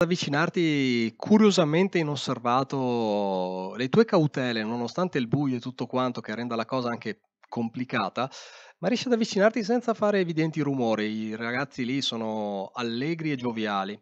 avvicinarti curiosamente inosservato, le tue cautele, nonostante il buio e tutto quanto che renda la cosa anche complicata, ma riesci ad avvicinarti senza fare evidenti rumori. I ragazzi lì sono allegri e gioviali.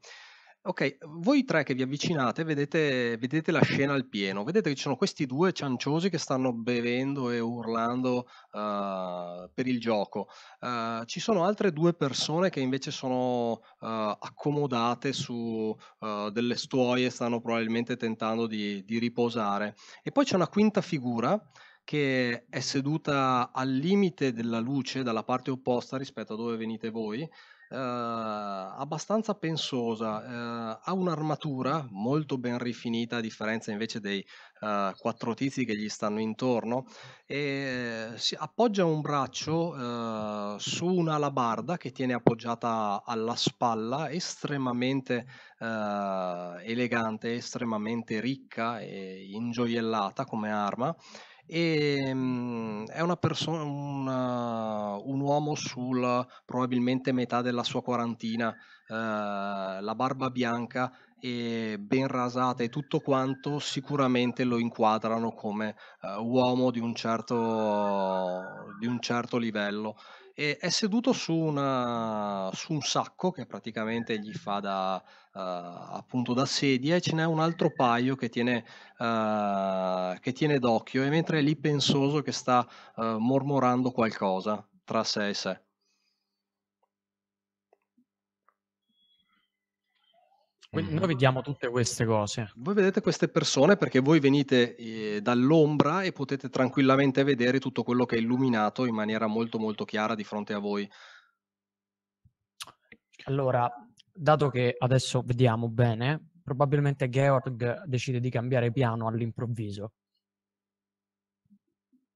Okay, voi tre che vi avvicinate vedete vedete la scena al pieno, vedete che ci sono questi due cianciosi che stanno bevendo e urlando, uhm, per il gioco. Uhm, ci sono altre due persone che invece sono, uhm, accomodate su, uhm, delle stuoie, stanno probabilmente tentando di di riposare. E poi c'è una quinta figura che è seduta al limite della luce, dalla parte opposta rispetto a dove venite voi Ehm, abbastanza pensosa, ehm, ha un'armatura molto ben rifinita a differenza invece dei ehm, quattro tizi che gli stanno intorno e si appoggia un braccio su un'alabarda che tiene appoggiata alla spalla, estremamente elegante, estremamente ricca e ingioiellata come arma e, ehm, è una persona, un, un uomo sul probabilmente metà della sua quarantina, uh, la barba bianca e ben rasata e tutto quanto sicuramente lo inquadrano come uh, uomo di un certo, di un certo livello e è seduto su, una, su, un sacco che praticamente gli fa da, uh, appunto da sedia e ce n'è un altro paio che tiene, uh, che tiene d'occhio e mentre è lì pensoso che sta uh, mormorando qualcosa tra sé e sé. Quindi mm. noi vediamo tutte queste cose. Voi vedete queste persone perché voi venite eh, dall'ombra e potete tranquillamente vedere tutto quello che è illuminato in maniera molto molto chiara di fronte a voi. Allora, dato che adesso vediamo bene, probabilmente Georg decide di cambiare piano all'improvviso.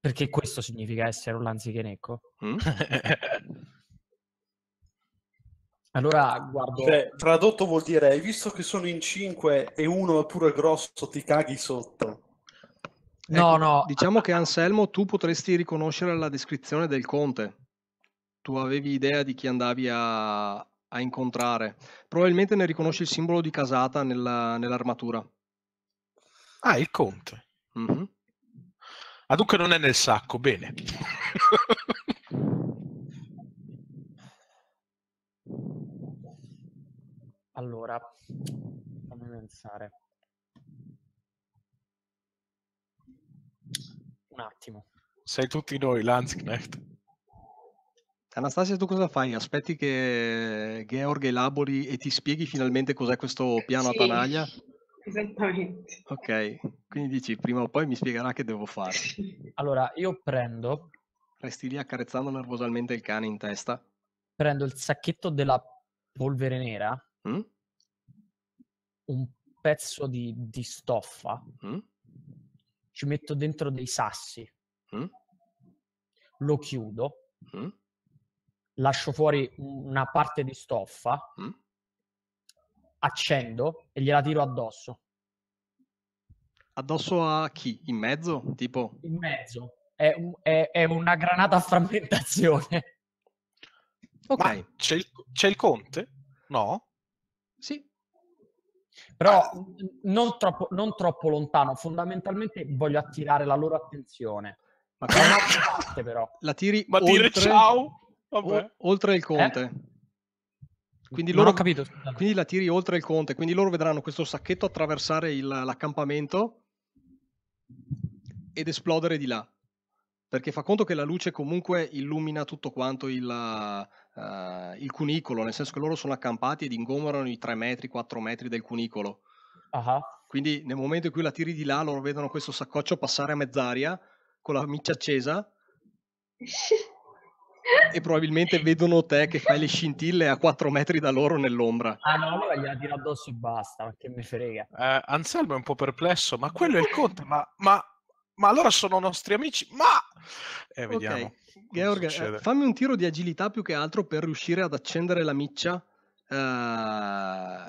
Perché questo significa essere un lanzichenecco. Mm? Allora, guardo... Cioè, tradotto vuol dire, hai visto che sono in 5 e uno è pure grosso, ti caghi sotto. Ecco, no, ecco, no. Diciamo che Anselmo, tu potresti riconoscere la descrizione del conte. Tu avevi idea di chi andavi a, a incontrare. Probabilmente ne riconosci il simbolo di casata nella, nell'armatura. Ah, il conte. Mm-hmm. Ah, dunque non è nel sacco, bene. pensare. Un attimo. Sei tutti noi, Lansknecht. Anastasia, tu cosa fai? Aspetti che Georg elabori e ti spieghi finalmente cos'è questo piano sì, a Esattamente. Ok, quindi dici prima o poi mi spiegherà che devo fare. Allora, io prendo. Resti lì accarezzando nervosamente il cane in testa. Prendo il sacchetto della polvere nera, mm? un pezzo di, di stoffa, mm? ci metto dentro dei sassi, mm? lo chiudo, mm? lascio fuori una parte di stoffa, mm. accendo e gliela tiro addosso. Addosso a chi? In mezzo? Tipo? In mezzo. È, è, è una granata a frammentazione. Ok. C'è il, c'è il conte? No? Sì, però ah. non, troppo, non troppo lontano, fondamentalmente voglio attirare la loro attenzione. Ma da un'altra parte, però. La tiri Ma oltre, dire ciao? O, oltre il eh? conte. Eh? Quindi, loro, capito, quindi la tiri oltre il conte, quindi loro vedranno questo sacchetto attraversare il, l'accampamento ed esplodere di là perché fa conto che la luce comunque illumina tutto quanto il, uh, il cunicolo, nel senso che loro sono accampati ed ingombrano i 3 metri, 4 metri del cunicolo. Uh-huh. Quindi nel momento in cui la tiri di là, loro vedono questo saccoccio passare a mezz'aria con la miccia accesa e probabilmente vedono te che fai le scintille a 4 metri da loro nell'ombra. Ah no, allora gliela tiro addosso e basta, ma che mi frega. Eh, Anselmo è un po' perplesso, ma quello è il conte, ma, ma, ma allora sono nostri amici, ma e vediamo. Okay. Georg, eh, fammi un tiro di agilità più che altro per riuscire ad accendere la miccia. Uh,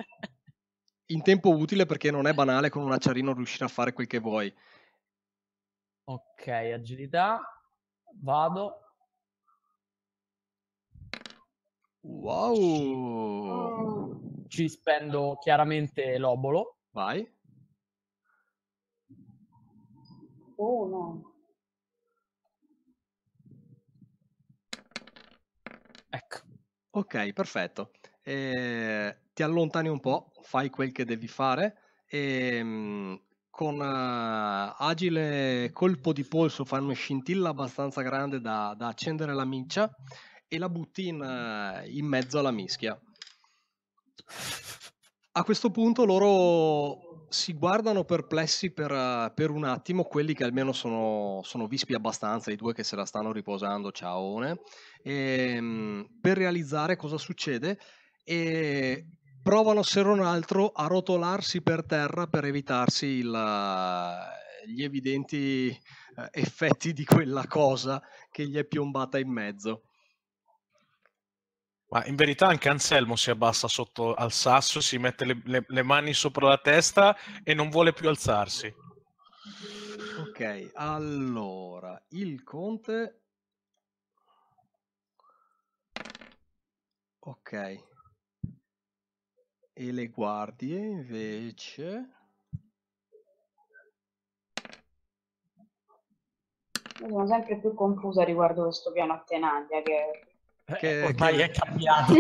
in tempo utile perché non è banale con un acciarino riuscire a fare quel che vuoi. Ok, agilità, vado. Wow! Ci, ci spendo chiaramente l'obolo. Vai. Oh no. Ok, perfetto. Eh, ti allontani un po', fai quel che devi fare e ehm, con eh, agile colpo di polso fai una scintilla abbastanza grande da, da accendere la miccia e la butti in, eh, in mezzo alla mischia. A questo punto loro si guardano perplessi per, eh, per, un attimo, quelli che almeno sono, sono, vispi abbastanza, i due che se la stanno riposando, ciaone, e, ehm, per realizzare cosa succede e provano se non altro a rotolarsi per terra per evitarsi il, eh, gli evidenti eh, effetti di quella cosa che gli è piombata in mezzo. Ma in verità anche Anselmo si abbassa sotto al sasso, si mette le, le, le mani sopra la testa e non vuole più alzarsi. Ok, allora, il conte... Ok. E le guardie invece... sono sempre più confusa riguardo questo piano a tenaglia che eh, che, ormai che... è cambiato.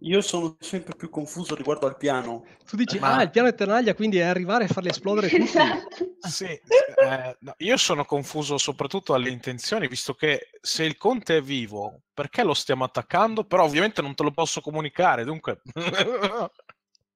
Io sono sempre più confuso riguardo al piano. Tu dici, Ma... ah, il piano è tenaglia, quindi è arrivare e farli esplodere tutti. Esatto. sì, eh, no, io sono confuso soprattutto alle intenzioni, visto che se il conte è vivo, perché lo stiamo attaccando? Però ovviamente non te lo posso comunicare, dunque...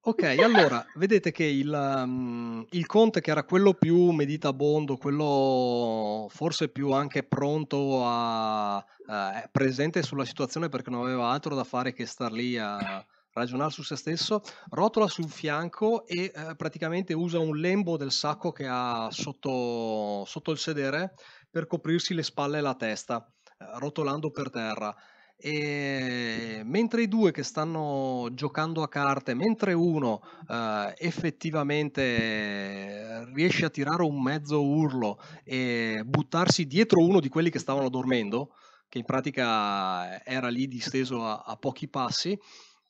Ok, allora vedete che il, um, il, Conte, che era quello più meditabondo, quello forse più anche pronto a eh, presente sulla situazione perché non aveva altro da fare che star lì a ragionare su se stesso, rotola sul fianco e eh, praticamente usa un lembo del sacco che ha sotto, sotto il sedere per coprirsi le spalle e la testa, eh, rotolando per terra. E ehm, mentre i due che stanno giocando a carte, mentre uno eh, effettivamente eh, riesce a tirare un mezzo urlo e buttarsi dietro uno di quelli che stavano dormendo, che in pratica era lì disteso a, a pochi passi,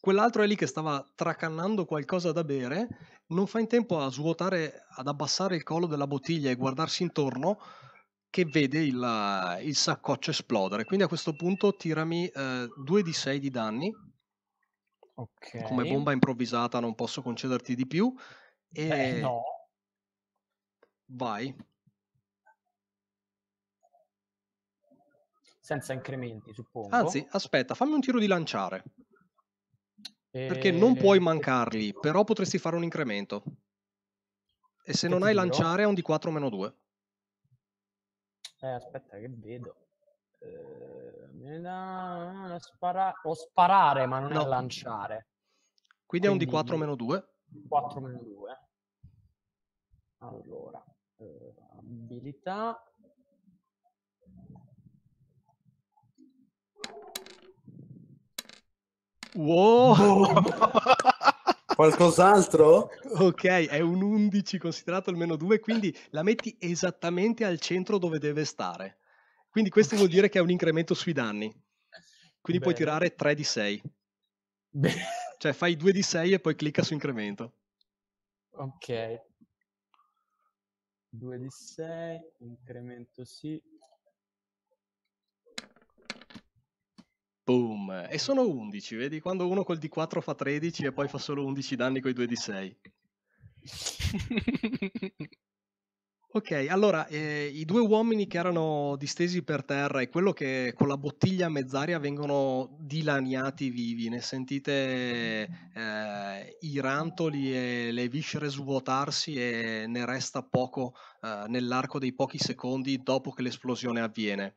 quell'altro è lì che stava tracannando qualcosa da bere, non fa in tempo a svuotare, ad abbassare il collo della bottiglia e guardarsi intorno che vede il, il, saccoccio esplodere. Quindi a questo punto tirami 2 eh, di 6 di danni. Ok. Come bomba improvvisata non posso concederti di più. Eh, e Beh, no. Vai. Senza incrementi, suppongo. Anzi, aspetta, fammi un tiro di lanciare. E... Perché non eh, puoi mancarli, però potresti fare un incremento. E se che non hai lanciare è un di 4 meno 2. Eh, aspetta che vedo. Eh, da... spara... o sparare, ma non no. lanciare. Quindi, Quindi è un di 4 meno 2. 4 meno 2. Allora, eh, abilità. Wow! Boh. Qualcos'altro? ok, è un 11 considerato il meno 2, quindi la metti esattamente al centro dove deve stare. Quindi questo vuol dire che è un incremento sui danni. Quindi Bene. puoi tirare 3 di 6. Bene. Cioè fai 2 di 6 e poi clicca su incremento. Ok. 2 di 6, incremento sì, Boom. E sono 11, vedi? Quando uno col D4 fa 13 e poi fa solo 11 danni con i 2 D6. ok, allora, eh, i due uomini che erano distesi per terra e quello che con la bottiglia a mezz'aria vengono dilaniati vivi, ne sentite eh, i rantoli e le viscere svuotarsi e ne resta poco eh, nell'arco dei pochi secondi dopo che l'esplosione avviene.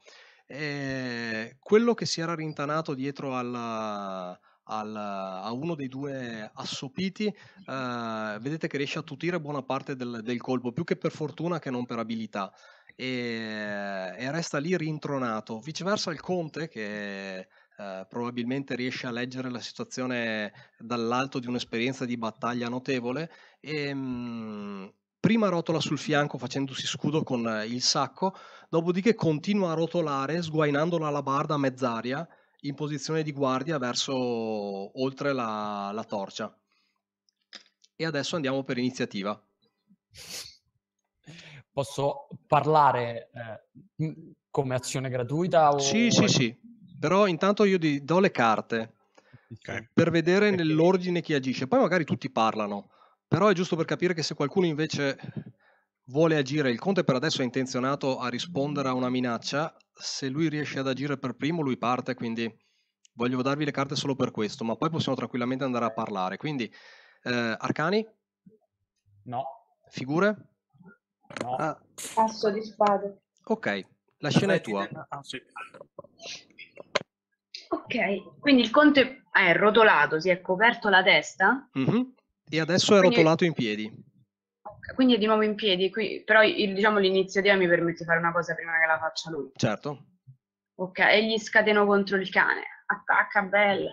E eh, quello che si era rintanato dietro alla, al, a uno dei due assopiti, eh, vedete che riesce a tutire buona parte del, del, colpo, più che per fortuna che non per abilità, e, e resta lì rintronato. Viceversa il Conte, che eh, probabilmente riesce a leggere la situazione dall'alto di un'esperienza di battaglia notevole, e, ehm, mh, prima rotola sul fianco facendosi scudo con il sacco, dopodiché continua a rotolare sguainando l'alabarda a mezz'aria in posizione di guardia verso oltre la, la torcia. E adesso andiamo per iniziativa. Posso parlare eh, come azione gratuita? O... Sì, sì, sì. Però intanto io ti do le carte okay. per vedere nell'ordine chi agisce. Poi magari tutti parlano, però è giusto per capire che se qualcuno invece vuole agire, il Conte per adesso è intenzionato a rispondere a una minaccia, se lui riesce ad agire per primo lui parte, quindi voglio darvi le carte solo per questo, ma poi possiamo tranquillamente andare a parlare. Quindi, eh, Arcani? No. Figure? No. Ah. Asso di spade. Ok, la scena è tua. Eh, ah, ok, quindi il conte è rotolato, si è coperto la testa. Mm-hmm. E adesso è quindi... rotolato in piedi. Quindi è di nuovo in piedi, qui, però il, diciamo, l'iniziativa mi permette di fare una cosa prima che la faccia lui. Certo. Ok, e gli scateno contro il cane. Attacca, bella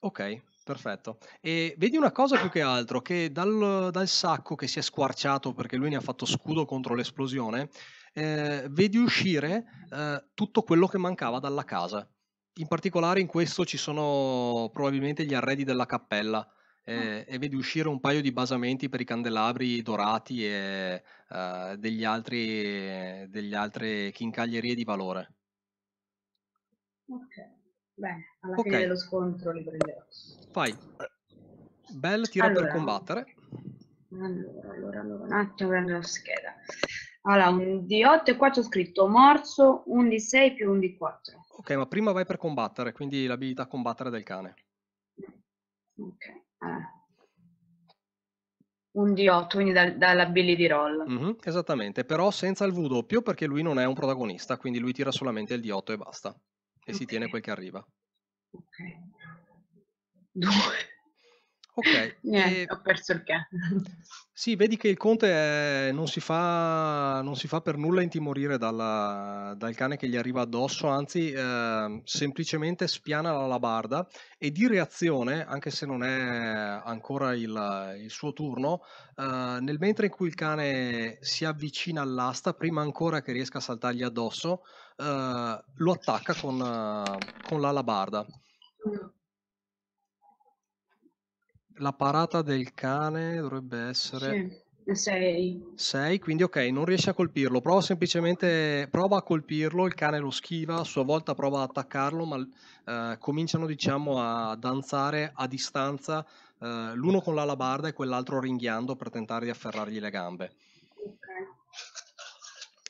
Ok, perfetto. E vedi una cosa più che altro, che dal, dal sacco che si è squarciato perché lui ne ha fatto scudo contro l'esplosione, eh, vedi uscire eh, tutto quello che mancava dalla casa. In particolare in questo ci sono probabilmente gli arredi della cappella Ah. eh, e vedi uscire un paio di basamenti per i candelabri dorati e eh, degli altri, degli altre chincaglierie di valore. Ok, bene, alla okay. fine dello scontro li prenderò. Fai. Bell tira allora, per combattere. Allora, allora, allora, un attimo prendo la scheda. Allora, un D8 e qua c'è scritto morso, un D6 più un D4. Ok, ma prima vai per combattere, quindi l'abilità combattere del cane. Ok. Eh. un D8, quindi da, dalla Billy di Roll. Mm-hmm, esattamente, però senza il V doppio perché lui non è un protagonista, quindi lui tira solamente il D8 e basta. E okay. si tiene quel che arriva. Ok. Due. Ok. Niente, e... ho perso il cane. Sì, vedi che il conte eh, non si, fa, non, si fa, per nulla intimorire dalla, dal cane che gli arriva addosso, anzi eh, semplicemente spiana la labarda e di reazione, anche se non è ancora il, il suo turno, eh, nel mentre in cui il cane si avvicina all'asta, prima ancora che riesca a saltargli addosso, eh, lo attacca con, con la labarda. Mm la parata del cane dovrebbe essere... Sì. 6. 6, quindi ok, non riesce a colpirlo, prova semplicemente prova a colpirlo, il cane lo schiva, a sua volta prova ad attaccarlo, ma eh, cominciano diciamo a danzare a distanza, eh, l'uno con l'alabarda e quell'altro ringhiando per tentare di afferrargli le gambe. Okay.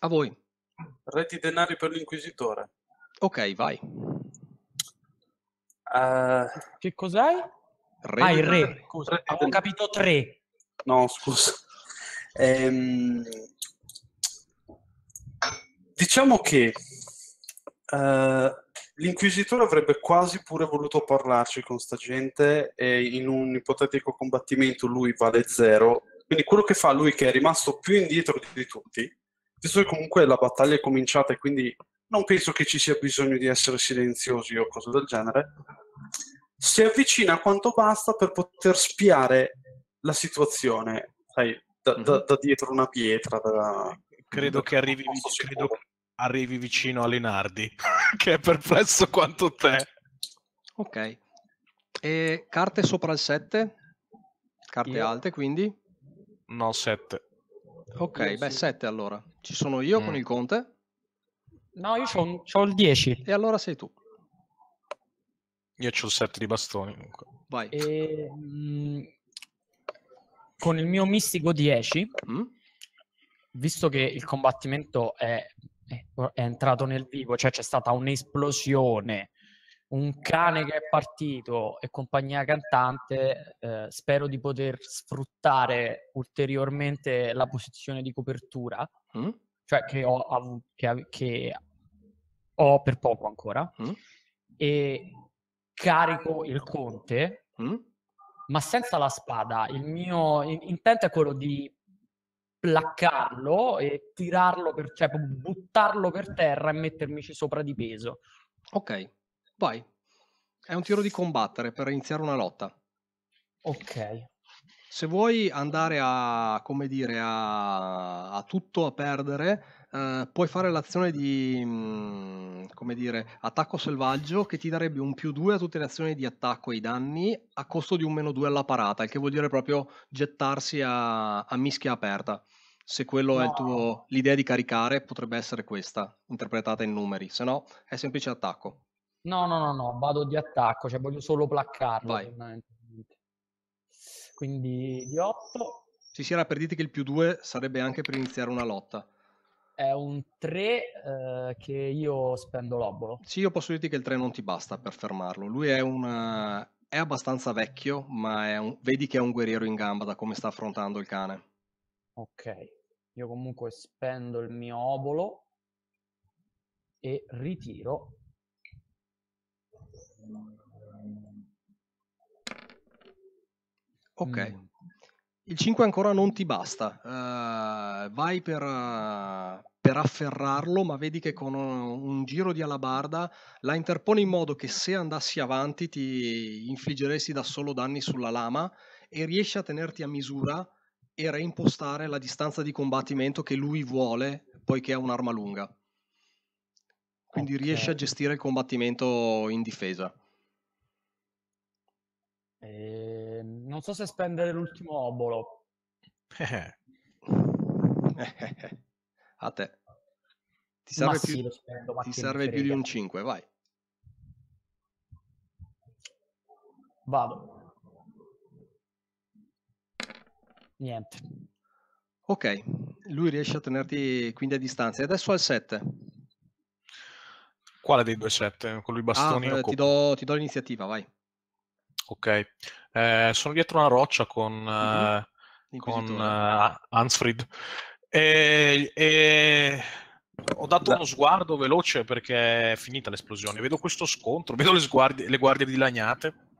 A voi. Reti denari per l'inquisitore. Ok, vai. Uh... Che cos'hai? Re. Ah, il re, scusa, re. avevo capito tre. No, scusa. Ehm, diciamo che uh, l'inquisitore avrebbe quasi pure voluto parlarci con sta gente e in un ipotetico combattimento lui vale zero. Quindi quello che fa lui che è rimasto più indietro di tutti, visto che comunque la battaglia è cominciata e quindi non penso che ci sia bisogno di essere silenziosi o cose del genere, si avvicina quanto basta per poter spiare la situazione, sai, da, da, mhm. da dietro una pietra. Da, credo che arrivi, credo arrivi, vicino a Lenardi, che è perplesso quanto te. Ok. E carte sopra il 7? Carte io... alte, quindi? No, 7. Ok, io beh, 7 sì. allora. Ci sono io mm. con il conte? No, io ho il 10. E allora sei tu. Io ho il set di bastoni. Comunque. Vai. E, ehm, con il mio mistico 10, mm? visto che il combattimento è, è, entrato nel vivo, cioè c'è stata un'esplosione, un cane che è partito e compagnia cantante, eh, spero di poter sfruttare ulteriormente la posizione di copertura, mm? cioè che ho, che, che ho, per poco ancora. Mm? E carico il conte, mm? ma senza la spada. Il mio intento è quello di placcarlo e tirarlo, per, cioè buttarlo per terra e mettermici sopra di peso. Ok, vai. È un tiro di combattere per iniziare una lotta. Ok, se vuoi andare a, come dire, a, a tutto a perdere, eh, puoi fare l'azione di, mh, mm, come dire, attacco selvaggio che ti darebbe un più 2 a tutte le azioni di attacco e i danni a costo di un meno 2 alla parata, il che vuol dire proprio gettarsi a, a mischia aperta. Se quello no. è il tuo, l'idea di caricare potrebbe essere questa, interpretata in numeri, se no è semplice attacco. No, no, no, no, vado di attacco, cioè voglio solo placcarlo. Vai. Ovviamente quindi di 8. Sì, sì, era per dirti che il più 2 sarebbe anche per iniziare una lotta. È un 3 eh, che io spendo l'obolo. Sì, io posso dirti che il 3 non ti basta per fermarlo. Lui è, una... è abbastanza vecchio, ma un... vedi che è un guerriero in gamba da come sta affrontando il cane. Ok, io comunque spendo il mio obolo e ritiro Ok. Mm. Il 5 ancora non ti basta, uh, vai per, uh, per, afferrarlo, ma vedi che con un, un, giro di alabarda la interpone in modo che se andassi avanti ti infliggeresti da solo danni sulla lama e riesci a tenerti a misura e reimpostare la distanza di combattimento che lui vuole, poiché ha un'arma lunga. Quindi okay. riesci a gestire il combattimento in difesa. E ehm, non so se spendere l'ultimo obolo. A te. Ti serve, più, sì, spendo, ti serve più, di un 5, vai. Vado. Niente. Ok, lui riesce a tenerti quindi a distanza. E adesso al 7. Quale dei due 7? Con lui bastoni? Ah, eh, ti, do, ti do l'iniziativa, vai. Ok. Eh, sono dietro una roccia con, mm-hmm. eh, con eh, Hansfried. E, e, ho dato da. uno sguardo veloce perché è finita l'esplosione. Vedo questo scontro, vedo le, sguardi- le guardie dilagnate.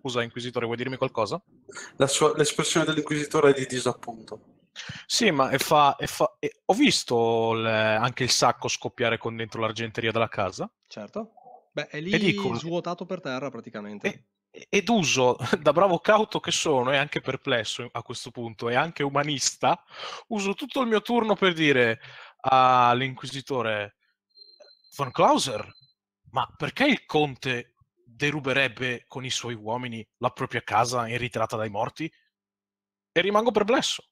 Scusa, Inquisitore, vuoi dirmi qualcosa? Sua, l'espressione dell'Inquisitore è di disappunto. Sì, ma e fa, e fa, e ho visto le, anche il sacco scoppiare con dentro l'argenteria della casa. Certo. Beh, è lì dico, svuotato per terra praticamente ed uso, da bravo cauto che sono, e anche perplesso a questo punto, e anche umanista, uso tutto il mio turno per dire all'inquisitore von Clauser, ma perché il conte deruberebbe con i suoi uomini la propria casa in ritirata dai morti? E rimango perplesso.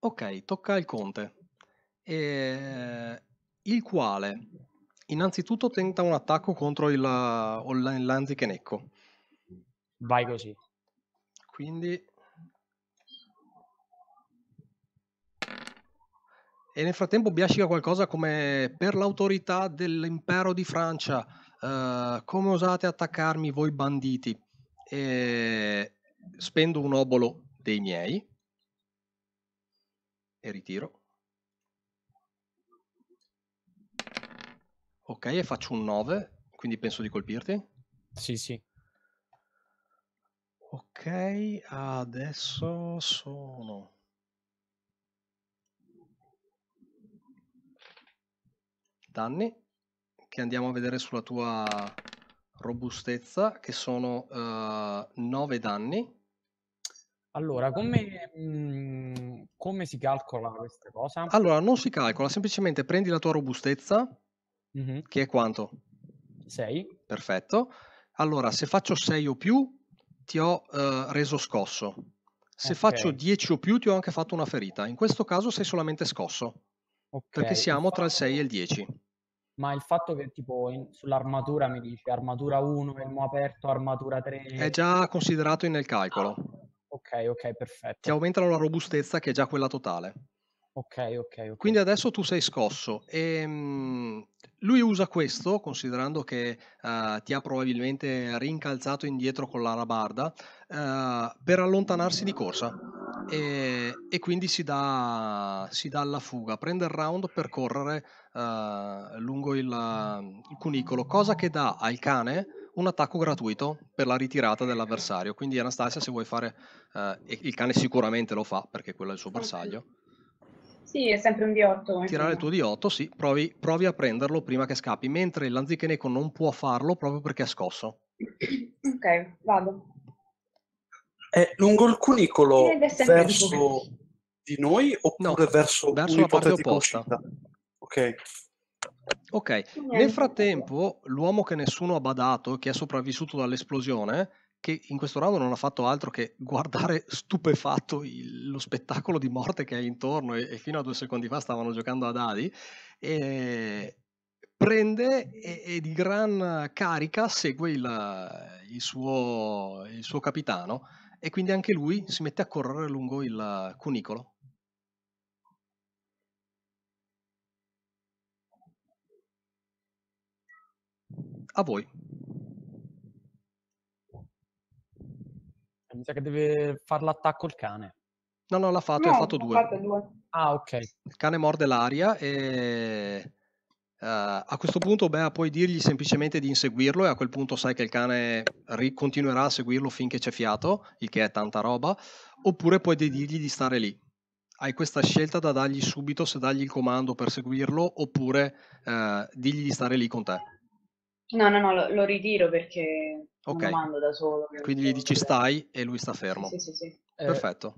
Ok, tocca al conte, eh, il quale Innanzitutto tenta un attacco contro il Lanzichenecco. Vai così. Quindi... E nel frattempo biascica qualcosa come per l'autorità dell'impero di Francia, uh, come osate attaccarmi voi banditi? E... Spendo un obolo dei miei e ritiro. Ok, e faccio un 9, quindi penso di colpirti. Sì, sì. Ok, adesso sono... Danni, che andiamo a vedere sulla tua robustezza, che sono uh, eh, 9 danni. Allora, come, mh, mm, come si calcola questa cosa? Allora, non si calcola, semplicemente prendi la tua robustezza mm-hmm. che è quanto? 6. Perfetto. Allora, se faccio 6 o più, ti ho eh, reso scosso. Se okay. faccio 10 o più, ti ho anche fatto una ferita. In questo caso sei solamente scosso. Okay. Perché siamo tra il 6 e il 10 ma il fatto che tipo in, sull'armatura mi dice armatura 1, elmo aperto, armatura 3... È già considerato nel calcolo. Ah, ok, ok, perfetto. Ti aumentano la robustezza che è già quella totale. Ok, ok. okay. Quindi adesso tu sei scosso e ehm, lui usa questo, considerando che uh, ti ha probabilmente rincalzato indietro con l'arabarda, uh, eh, per allontanarsi di corsa e, e quindi si dà, si dà, alla fuga, prende il round per correre uh, lungo il, il, cunicolo, cosa che dà al cane un attacco gratuito per la ritirata dell'avversario. Quindi Anastasia, se vuoi fare, il cane sicuramente lo fa perché quello è il suo bersaglio. Sì, è sempre un D8. Tirare il tuo D8, sì, provi, provi, a prenderlo prima che scappi, mentre l'anzicheneco non può farlo proprio perché è scosso. ok, vado. È lungo il cunicolo verso di noi oppure no, verso, verso la parte opposta? Ok. Ok, nel frattempo l'uomo che nessuno ha badato, che è sopravvissuto dall'esplosione, che in questo round non ha fatto altro che guardare stupefatto il, lo spettacolo di morte che è intorno e, e, fino a due secondi fa stavano giocando a dadi e prende e, e di gran carica segue il, il, suo, il suo capitano e quindi anche lui si mette a correre lungo il cunicolo a voi Mi sa che deve fare l'attacco il cane. No, no, l'ha fatto, no, ha fatto due. due. Ah, ok. Il cane morde l'aria e... Uh, a questo punto, Bea, puoi dirgli semplicemente di inseguirlo e a quel punto sai che il cane ri- continuerà a seguirlo finché c'è fiato, il che è tanta roba, oppure puoi dirgli di stare lì. Hai questa scelta da dargli subito se dargli il comando per seguirlo oppure uh, digli di stare lì con te. No, no, no, lo, lo ritiro perché Ok. lo mando da solo. Quindi gli dici stai e lui sta fermo. Sì, sì, sì, sì. Eh, Perfetto.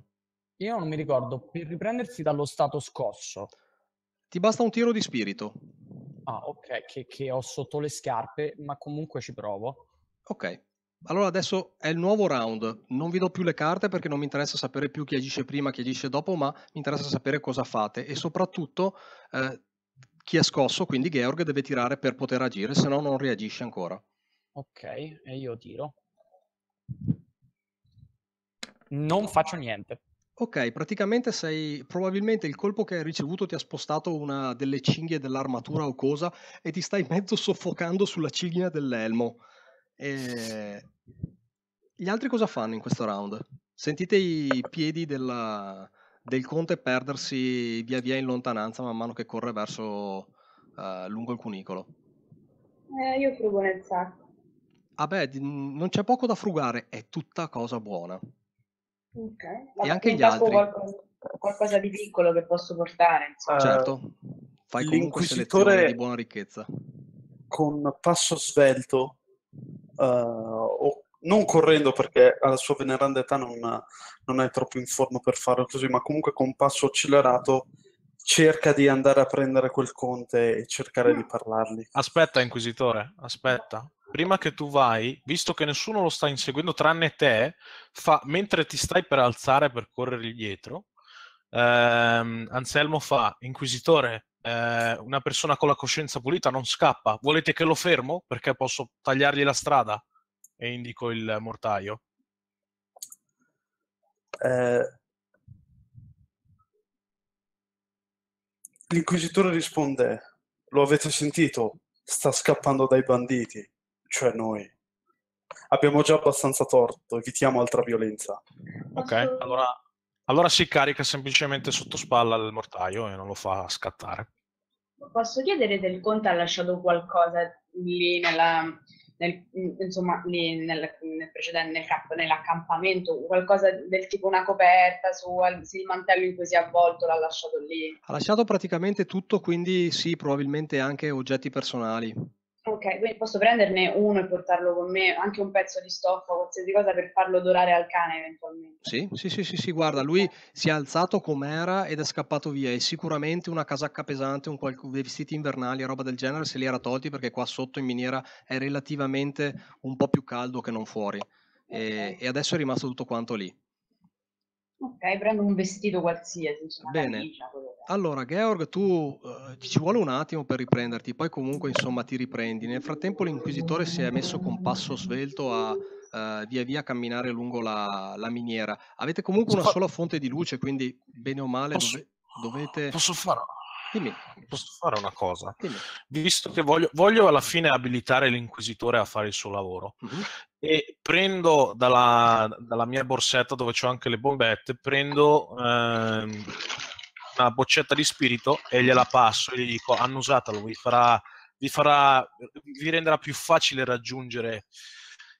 io non mi ricordo, per riprendersi dallo stato scosso, Ti basta un tiro di spirito. ah, ok, che, che ho sotto le scarpe, ma comunque ci provo. Ok. Allora adesso è il nuovo round. Non vi do più le carte perché non mi interessa sapere più chi agisce prima, chi agisce dopo, ma mi interessa sapere cosa fate e soprattutto eh, chi è scosso, quindi Georg, deve tirare per poter agire, se no non reagisce ancora. Ok, e io tiro. Non faccio niente. Ok, praticamente sei. Probabilmente il colpo che hai ricevuto ti ha spostato una delle cinghie dell'armatura o cosa e ti stai mezzo soffocando sulla cinghia dell'elmo. E... Gli altri cosa fanno in questo round? Sentite i piedi della, del Conte perdersi via via in lontananza man mano che corre verso eh, lungo il cunicolo. Eh, io frugo nel sacco. Ah mhmm, non c'è poco da frugare, è tutta cosa buona. Okay. E anche gli altri. Qualcosa, qualcosa, di piccolo che posso portare. Insomma. Eh, certo, fai comunque selezione di buona ricchezza. Con passo svelto uh, non correndo perché alla sua veneranda età non, non, è troppo in forma per farlo così, ma comunque con passo accelerato cerca di andare a prendere quel conte e cercare di parlargli. Aspetta, inquisitore, aspetta. Prima che tu vai, visto che nessuno lo sta inseguendo tranne te, fa, mentre ti stai per alzare per correre dietro, ehm, Anselmo fa, inquisitore, eh, una persona con la coscienza pulita non scappa. Volete che lo fermo? Perché posso tagliargli la strada? e indico il mortaio. Eh, L'inquisitore risponde, lo avete sentito, sta scappando dai banditi, cioè noi. Abbiamo già abbastanza torto, evitiamo altra violenza. Ok, allora, allora si carica semplicemente sotto spalla il mortaio e non lo fa scattare. Posso chiedere del conte ha lasciato qualcosa lì nella, nel, insomma, lì nel, nel precedente, nel camp- nell'accampamento, qualcosa del tipo una coperta su il mantello in cui si è avvolto, l'ha lasciato lì. Ha lasciato praticamente tutto, quindi sì, probabilmente anche oggetti personali. Ok, quindi posso prenderne uno e portarlo con me, anche un pezzo di stoffa, qualsiasi cosa per farlo dorare al cane eventualmente. Sì, sì, sì, sì, sì guarda, lui si è alzato com'era ed è scappato via e sicuramente una casacca pesante, un dei vestiti invernali, roba del genere se li era tolti perché qua sotto in miniera è relativamente un po' più caldo che non fuori okay. e, e adesso è rimasto tutto quanto lì. Ok, prendo un vestito qualsiasi. Bene. Camicia, allora, Georg, tu eh, ci vuole un attimo per riprenderti, poi comunque insomma ti riprendi. Nel frattempo l'inquisitore si è messo con passo svelto a eh, via via camminare lungo la, la, miniera. Avete comunque una sola fonte di luce, quindi bene o male posso, dove, dovete... Posso fare... Dimmi. Posso fare una cosa? Dimmi. Visto che voglio, voglio, alla fine abilitare l'inquisitore a fare il suo lavoro, mm-hmm e prendo dalla, dalla mia borsetta dove ho anche le bombette, prendo ehm, una boccetta di spirito e gliela passo e gli dico annusatelo, vi farà, vi farà, vi renderà più facile raggiungere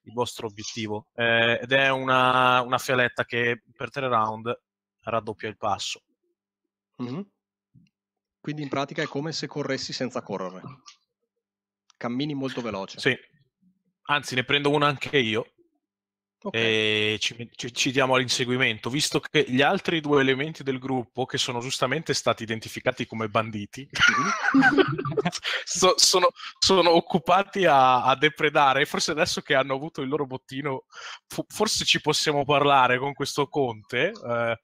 il vostro obiettivo eh, ed è una, una, fialetta che per tre round raddoppia il passo. Mm-hmm. Quindi in pratica è come se corressi senza correre. Cammini molto veloce. Sì, Anzi, ne prendo una anche io. Okay. E ci, ci, ci, diamo all'inseguimento, visto che gli altri due elementi del gruppo, che sono giustamente stati identificati come banditi, so, sono, sono, occupati a, a, depredare. Forse adesso che hanno avuto il loro bottino, forse ci possiamo parlare con questo conte. Eh,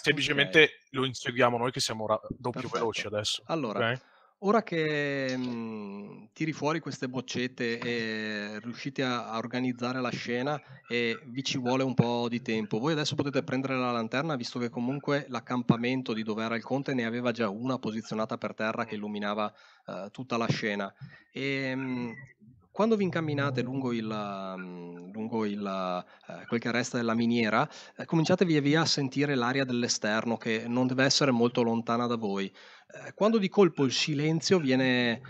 semplicemente okay. lo inseguiamo noi che siamo ra- doppio Perfetto. veloci adesso. Allora. Okay? Ora che mh, mhmm, tiri fuori queste boccette e riuscite a, a organizzare la scena e vi ci vuole un po' di tempo, voi adesso potete prendere la lanterna visto che comunque l'accampamento di dove era il conte ne aveva già una posizionata per terra che illuminava eh, tutta la scena. E, ehm, mh, quando vi incamminate lungo, il, mhmm, lungo il, eh, quel che resta della miniera, eh, cominciate via via a sentire l'aria dell'esterno che non deve essere molto lontana da voi. Eh, quando di colpo il silenzio viene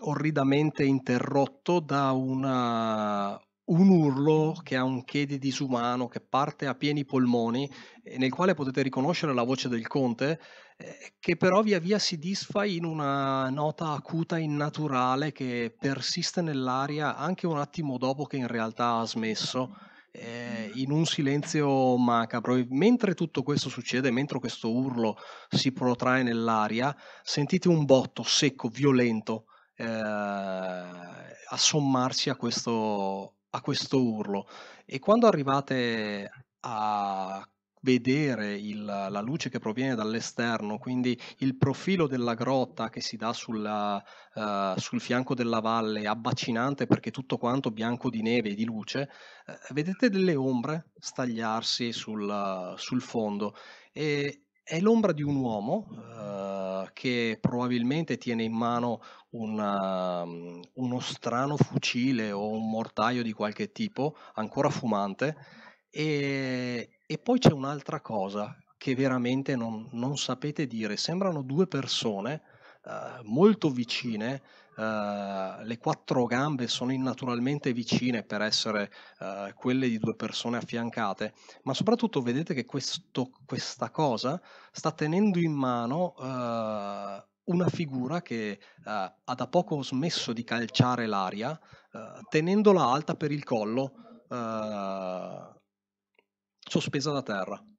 orridamente interrotto da una, un urlo che ha un che di disumano, che parte a pieni polmoni, nel quale potete riconoscere la voce del conte eh, che però via via si disfa in una nota acuta innaturale che persiste nell'aria anche un attimo dopo che in realtà ha smesso, eh, in un silenzio macabro. E mentre tutto questo succede, mentre questo urlo si protrae nell'aria, sentite un botto secco, violento, eh, assommarsi a questo, a questo urlo. E quando arrivate a vedere il, la luce che proviene dall'esterno, quindi il profilo della grotta che si dà sulla, uh, sul fianco della valle, abbacinante perché tutto quanto bianco di neve e di luce, uh, vedete delle ombre stagliarsi sul, uh, sul fondo. E, è l'ombra di un uomo uh, che probabilmente tiene in mano una, mm, uno strano fucile o un mortaio di qualche tipo, ancora fumante, e, e poi c'è un'altra cosa che veramente non, non sapete dire, sembrano due persone eh, molto vicine, Uh, le quattro gambe sono innaturalmente vicine per essere uh, quelle di due persone affiancate, ma soprattutto vedete che questo, questa cosa sta tenendo in mano uh, una figura che ha da poco smesso di calciare l'aria, tenendola alta per il collo sospesa da terra